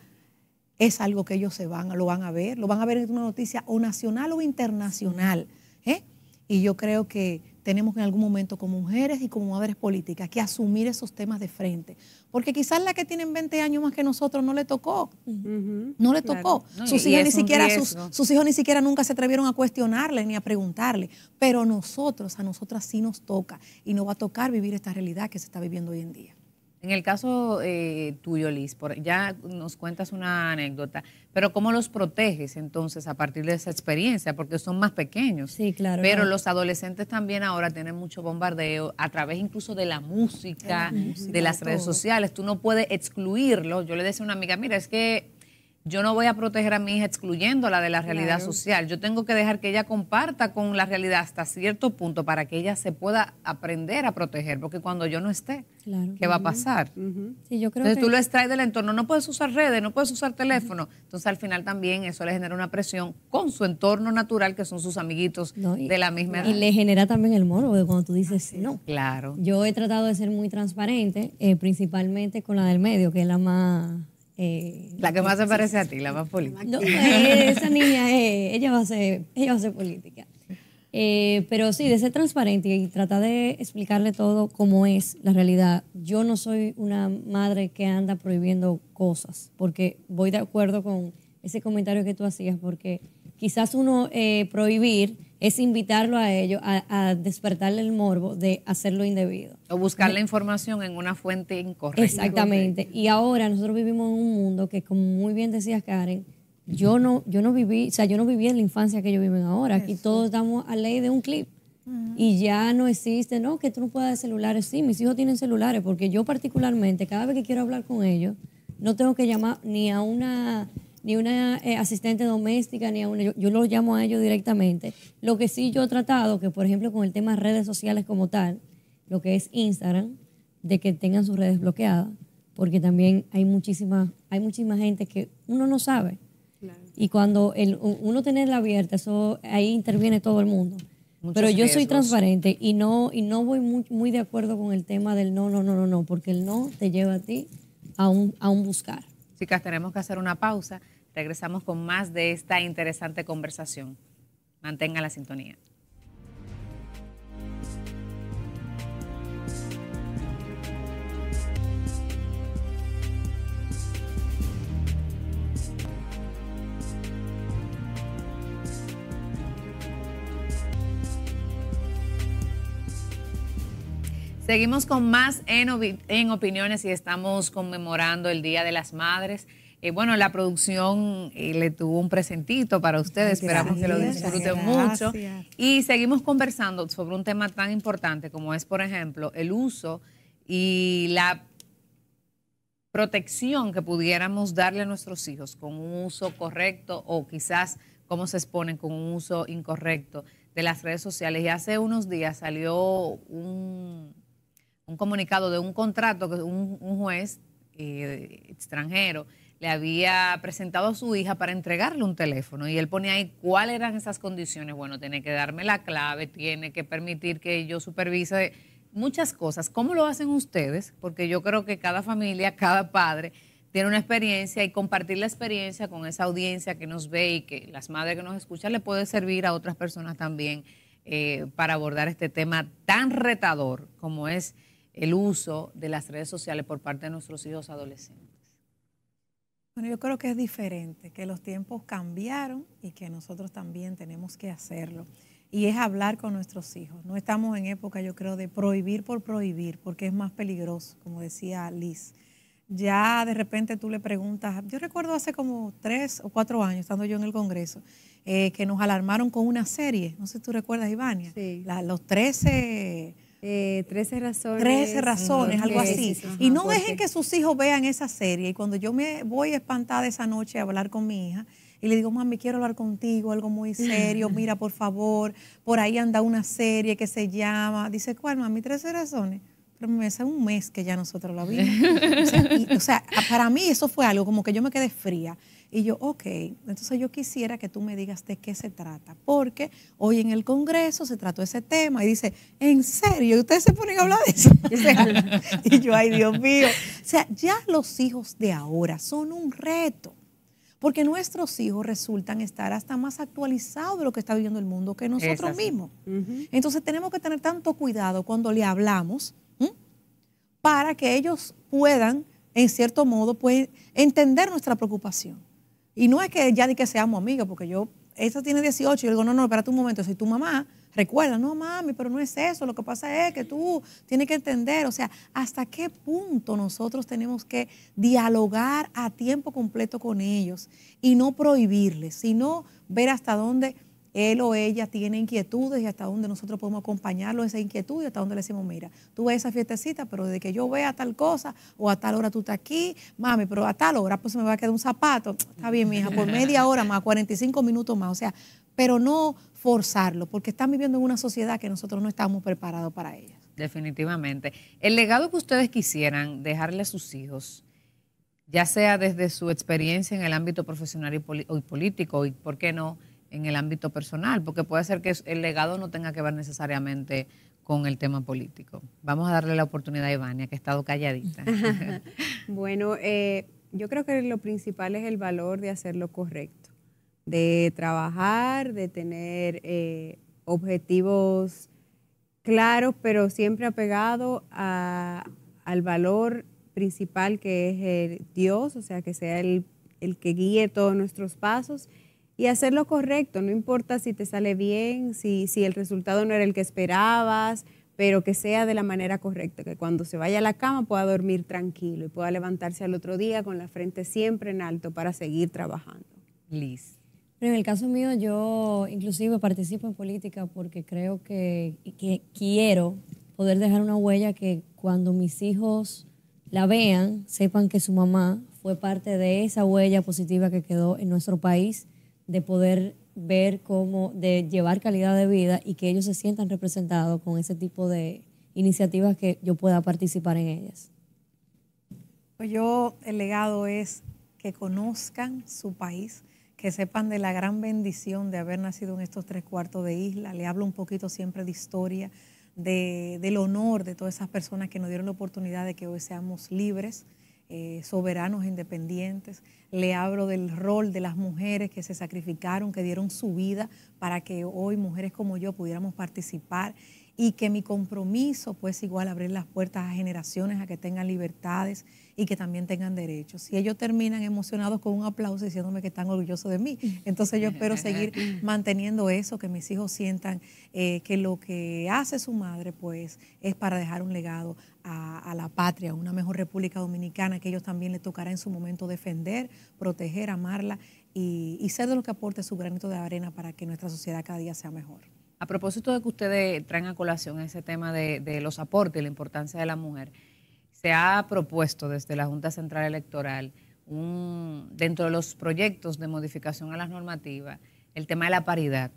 es algo que ellos se van, lo van a ver, lo van a ver en una noticia o nacional o internacional. ¿eh? Y yo creo que tenemos en algún momento como mujeres y como madres políticas que asumir esos temas de frente. Porque quizás la que tienen 20 años más que nosotros no le tocó. No le tocó. sus, hijos ni siquiera, hijos ni siquiera nunca se atrevieron a cuestionarle ni a preguntarle. Pero nosotros, a nosotras sí nos toca. Y nos va a tocar vivir esta realidad que se está viviendo hoy en día. En el caso eh, tuyo, Liz, ya nos cuentas una anécdota, pero ¿cómo los proteges entonces a partir de esa experiencia? Porque son más pequeños. Sí, claro. Pero los adolescentes también ahora tienen mucho bombardeo a través incluso de la música, de las redes sociales. Tú no puedes excluirlo. Yo le decía a una amiga, mira, es que yo no voy a proteger a mi hija excluyéndola de la realidad social. Yo tengo que dejar que ella comparta con la realidad hasta cierto punto para que ella se pueda aprender a proteger, porque cuando yo no esté, ¿qué va a pasar? Entonces tú lo extraes del entorno, no puedes usar redes, no puedes usar teléfono. Entonces al final también eso le genera una presión con su entorno natural, que son sus amiguitos de la misma edad. Y le genera también el morbo, de cuando tú dices sí. no. Claro. Yo he tratado de ser muy transparente, eh, principalmente con la del medio, que es la más eh, la que más se este, parece a ti, la más política. Eh, esa niña, eh, ella, va a ser, ella va a ser política. pero sí, de ser transparente y tratar de explicarle todo cómo es la realidad. Yo no soy una madre que anda prohibiendo cosas, porque voy de acuerdo con ese comentario que tú hacías, porque quizás uno eh, prohibir es invitarlo a ellos a, despertarle el morbo de hacerlo indebido. O buscar la información en una fuente incorrecta. Exactamente. Y ahora nosotros vivimos en un mundo que, como muy bien decías, Karen, yo no, yo no viví, o sea, yo no viví en la infancia que yo vivo ahora. Aquí todos estamos a ley de un clip. Y ya no existe, no, que tú no puedas de celulares. Sí, mis hijos tienen celulares, porque yo particularmente, cada vez que quiero hablar con ellos, no tengo que llamar ni a una ni una eh, asistente doméstica, ni a una, yo, lo llamo a ellos directamente. Lo que sí yo he tratado, que por ejemplo con el tema de redes sociales como tal, lo que es Instagram, de que tengan sus redes bloqueadas, porque también hay muchísima, hay gente que uno no sabe. Y cuando el, uno la abierta, eso ahí interviene todo el mundo. Pero yo soy transparente y no, y no voy muy, muy, de acuerdo con el tema del no, no, no, no, no, porque el no te lleva a ti a un, a un buscar. Chicas, tenemos que hacer una pausa. Regresamos con más de esta interesante conversación. Mantenga la sintonía. Seguimos con más en, opiniones y estamos conmemorando el Día de las Madres. Y eh, bueno, la producción eh, le tuvo un presentito para ustedes, esperamos que lo disfruten mucho. Y seguimos conversando sobre un tema tan importante como es, por ejemplo, el uso y la protección que pudiéramos darle a nuestros hijos con un uso correcto o quizás cómo se exponen con un uso incorrecto de las redes sociales. Y hace unos días salió un, comunicado de un contrato que un, juez eh, extranjero le había presentado a su hija para entregarle un teléfono y él ponía ahí cuáles eran esas condiciones. Bueno, tiene que darme la clave, tiene que permitir que yo supervise muchas cosas. ¿Cómo lo hacen ustedes? Porque yo creo que cada familia, cada padre tiene una experiencia y compartir la experiencia con esa audiencia que nos ve y que las madres que nos escuchan le puede servir a otras personas también eh, para abordar este tema tan retador como es el uso de las redes sociales por parte de nuestros hijos adolescentes. Bueno, yo creo que es diferente, que los tiempos cambiaron y que nosotros también tenemos que hacerlo. Y es hablar con nuestros hijos. No estamos en época, yo creo, de prohibir por prohibir, porque es más peligroso, como decía Liz. Ya de repente tú le preguntas, yo recuerdo hace como tres o cuatro años, estando yo en el Congreso, eh, que nos alarmaron con una serie, no sé si tú recuerdas, Ivania, los 13 eh, 13 razones. 13 eh, razones, algo así. y no dejen que sus hijos vean esa serie. Y cuando yo me voy espantada esa noche a hablar con mi hija, y le digo, mami, quiero hablar contigo, algo muy serio, mira, por favor, por ahí anda una serie que se llama, dice, ¿cuál, mami? 13 razones pero me hace un mes que ya nosotros lo vimos. o, sea, para mí eso fue algo como que yo me quedé fría. Y yo, ok, entonces yo quisiera que tú me digas de qué se trata, porque hoy en el Congreso se trató ese tema y dice, ¿en serio? ¿Ustedes se ponen a hablar de eso? y yo, ay Dios mío. O sea, ya los hijos de ahora son un reto, porque nuestros hijos resultan estar hasta más actualizados de lo que está viviendo el mundo que nosotros mismos. Entonces tenemos que tener tanto cuidado cuando le hablamos para que ellos puedan, en cierto modo, pues, entender nuestra preocupación. Y no es que ya ni que seamos amigos, porque yo, esta tiene 18, y yo digo, no, no, espérate un momento, soy tu mamá, recuerda, no mami, pero no es eso, lo que pasa es que tú tienes que entender, o sea, hasta qué punto nosotros tenemos que dialogar a tiempo completo con ellos y no prohibirles, sino ver hasta dónde él o ella tiene inquietudes y hasta donde nosotros podemos acompañarlo esa inquietud y hasta donde le decimos, mira, tú ves esa fiestecita, pero desde que yo vea tal cosa o a tal hora tú estás aquí, mami, pero a tal hora pues se me va a quedar un zapato. Está bien, mija, por media hora más, 45 minutos más. O sea, pero no forzarlo, porque están viviendo en una sociedad que nosotros no estamos preparados para ella. Definitivamente. El legado que ustedes quisieran dejarle a sus hijos, ya sea desde su experiencia en el ámbito profesional y, político, y por qué no, en el ámbito personal, porque puede ser que el legado no tenga que ver necesariamente con el tema político. Vamos a darle la oportunidad a Ivania, que ha estado calladita. bueno, eh, yo creo que lo principal es el valor de hacer lo correcto, de trabajar, de tener eh, objetivos claros, pero siempre apegado al valor principal que es Dios, o sea, que sea el, el que guíe todos nuestros pasos y hacerlo correcto, no importa si te sale bien, si, si el resultado no era el que esperabas, pero que sea de la manera correcta, que cuando se vaya a la cama pueda dormir tranquilo y pueda levantarse al otro día con la frente siempre en alto para seguir trabajando. Liz. Pero en el caso mío yo inclusive participo en política porque creo que, que quiero poder dejar una huella que cuando mis hijos la vean, sepan que su mamá fue parte de esa huella positiva que quedó en nuestro país de poder ver cómo, de llevar calidad de vida y que ellos se sientan representados con ese tipo de iniciativas que yo pueda participar en ellas. Pues yo, el legado es que conozcan su país, que sepan de la gran bendición de haber nacido en estos tres cuartos de isla. Le hablo un poquito siempre de historia, de, del honor de todas esas personas que nos dieron la oportunidad de que hoy seamos libres, eh, soberanos e independientes, le hablo del rol de las mujeres que se sacrificaron, que dieron su vida para que hoy mujeres como yo pudiéramos participar y que mi compromiso pues igual abrir las puertas a generaciones a que tengan libertades y que también tengan derechos. Y ellos terminan emocionados con un aplauso diciéndome que están orgullosos de mí. Entonces yo espero seguir manteniendo eso, que mis hijos sientan eh, que lo que hace su madre pues es para dejar un legado a, la patria, una mejor República Dominicana, que ellos también le tocará en su momento defender, proteger, amarla y, y ser de lo que aporte su granito de arena para que nuestra sociedad cada día sea mejor. A propósito de que ustedes traen a colación ese tema de, los aportes y la importancia de la mujer, se ha propuesto desde la Junta Central Electoral, un, dentro de los proyectos de modificación a las normativas, el tema de la paridad.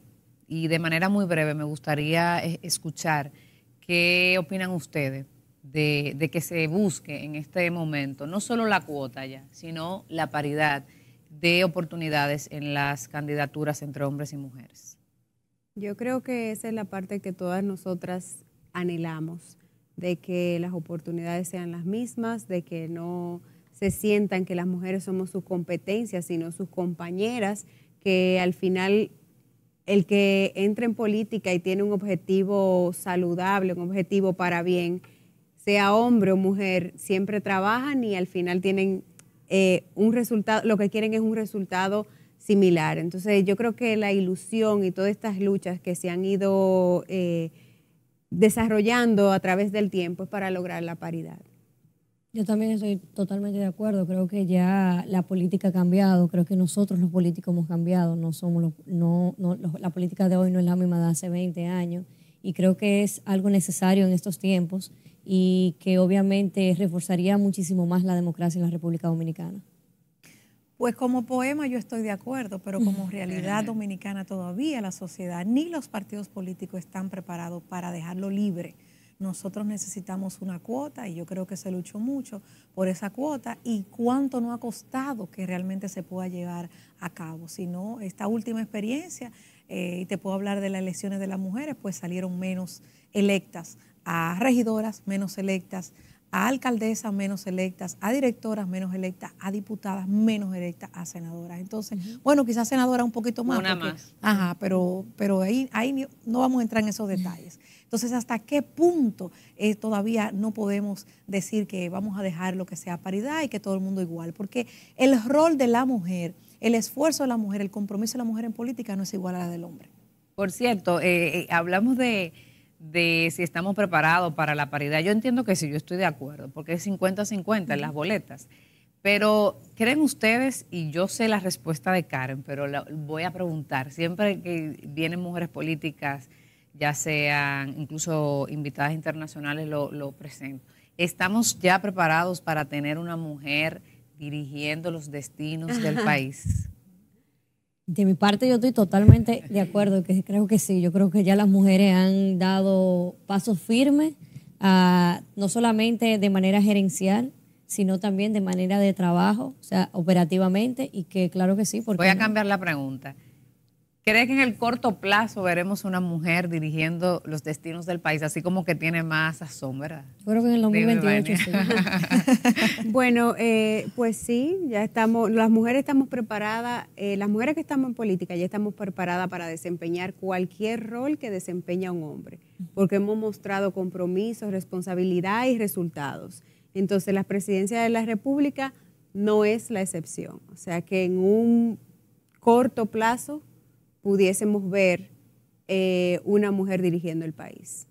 Y de manera muy breve me gustaría eh, escuchar qué opinan ustedes de que se busque en este momento no solo la cuota ya, sino la paridad de oportunidades en las candidaturas entre hombres y mujeres. Yo creo que esa es la parte que todas nosotras anhelamos, de que las oportunidades sean las mismas, de que no se sientan que las mujeres somos sus competencias, sino sus compañeras, que al final el que entra en política y tiene un objetivo saludable, un objetivo para bien, sea hombre o mujer, siempre trabajan y al final tienen eh, un resultado, lo que quieren es un resultado similar. Entonces yo creo que la ilusión y todas estas luchas que se han ido eh, desarrollando a través del tiempo es para lograr la paridad. Yo también estoy totalmente de acuerdo. Creo que ya la política ha cambiado. Creo que nosotros los políticos hemos cambiado. No somos no, la política de hoy no es la misma de hace 20 años. Y creo que es algo necesario en estos tiempos y que obviamente reforzaría muchísimo más la democracia en la República Dominicana. Pues como poema yo estoy de acuerdo, pero como realidad dominicana todavía la sociedad ni los partidos políticos están preparados para dejarlo libre. Nosotros necesitamos una cuota y yo creo que se luchó mucho por esa cuota y cuánto no ha costado que realmente se pueda llevar a cabo. Si no, esta última experiencia, eh, y te puedo hablar de las elecciones de las mujeres, pues salieron menos electas a regidoras, menos electas a alcaldesas menos electas, a directoras menos electas, a diputadas menos electas, a senadoras. Entonces, bueno, quizás senadora un poquito más. Una más. Ajá, pero, pero ahí, ahí no vamos a entrar en esos detalles. Entonces, ¿hasta qué punto eh, todavía no podemos decir que vamos a dejar lo que sea paridad y que todo el mundo igual? Porque el rol de la mujer, el esfuerzo de la mujer, el compromiso de la mujer en política no es igual a del hombre. Por cierto, eh, eh, hablamos de de si estamos preparados para la paridad. Yo entiendo que sí, yo estoy de acuerdo, porque es 50-50 en las boletas. Pero, ¿creen ustedes? Y yo sé la respuesta de Karen, pero la voy a preguntar. Siempre que vienen mujeres políticas, ya sean incluso invitadas internacionales, lo, presento. ¿Estamos ya preparados para tener una mujer dirigiendo los destinos del país? De mi parte yo estoy totalmente de acuerdo, que creo que sí, yo creo que ya las mujeres han dado pasos firmes, ah, no solamente de manera gerencial, sino también de manera de trabajo, o sea, operativamente, y que claro que sí. Voy a cambiar la pregunta. ¿Cree que en el corto plazo veremos una mujer dirigiendo los destinos del país, así como que tiene más asombra? Creo que en el 2028 bueno, eh, pues sí, ya estamos, las mujeres estamos preparadas, eh, las mujeres que estamos en política ya estamos preparadas para desempeñar cualquier rol que desempeña un hombre, porque hemos mostrado compromiso, responsabilidad y resultados. Entonces, la presidencia de la República no es la excepción. O sea que en un corto plazo pudiésemos ver eh, una mujer dirigiendo el país.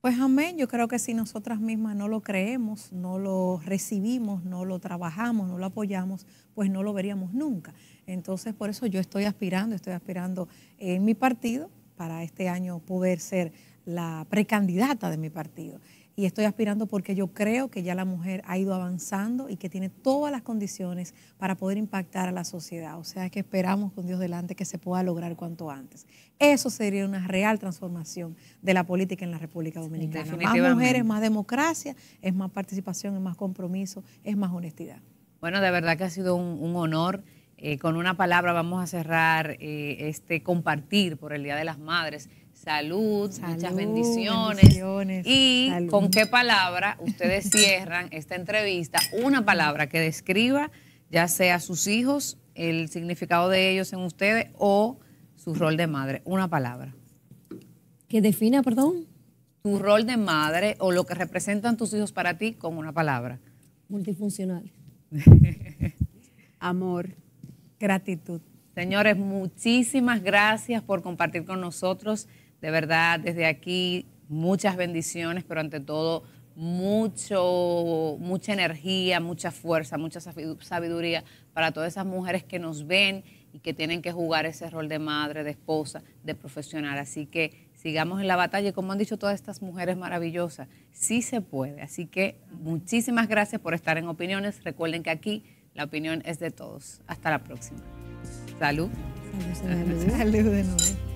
Pues amén, yo creo que si nosotras mismas no lo creemos, no lo recibimos, no lo trabajamos, no lo apoyamos, pues no lo veríamos nunca. Entonces por eso yo estoy aspirando, estoy aspirando en eh, mi partido para este año poder ser la precandidata de mi partido y estoy aspirando porque yo creo que ya la mujer ha ido avanzando y que tiene todas las condiciones para poder impactar a la sociedad. O sea que esperamos con Dios delante que se pueda lograr cuanto antes. Eso sería una real transformación de la política en la República Dominicana. más mujeres, más democracia, es más participación, es más compromiso, es más honestidad. Bueno, de verdad que ha sido un, honor. Eh, con una palabra vamos a cerrar eh, este compartir por el Día de las Madres. Salud, muchas bendiciones. y con qué palabra ustedes cierran esta entrevista, una palabra que describa ya sea sus hijos, el significado de ellos en ustedes o su rol de madre. Una palabra. Que defina, perdón. Tu rol de madre o lo que representan tus hijos para ti con una palabra. Multifuncional. Amor. Gratitud. Señores, muchísimas gracias por compartir con nosotros de verdad, desde aquí muchas bendiciones, pero ante todo mucho, mucha energía, mucha fuerza, mucha sabiduría para todas esas mujeres que nos ven y que tienen que jugar ese rol de madre, de esposa, de profesional. Así que sigamos en la batalla como han dicho todas estas mujeres maravillosas, sí se puede. Así que muchísimas gracias por estar en Opiniones. Recuerden que aquí la opinión es de todos. Hasta la próxima. Salud. de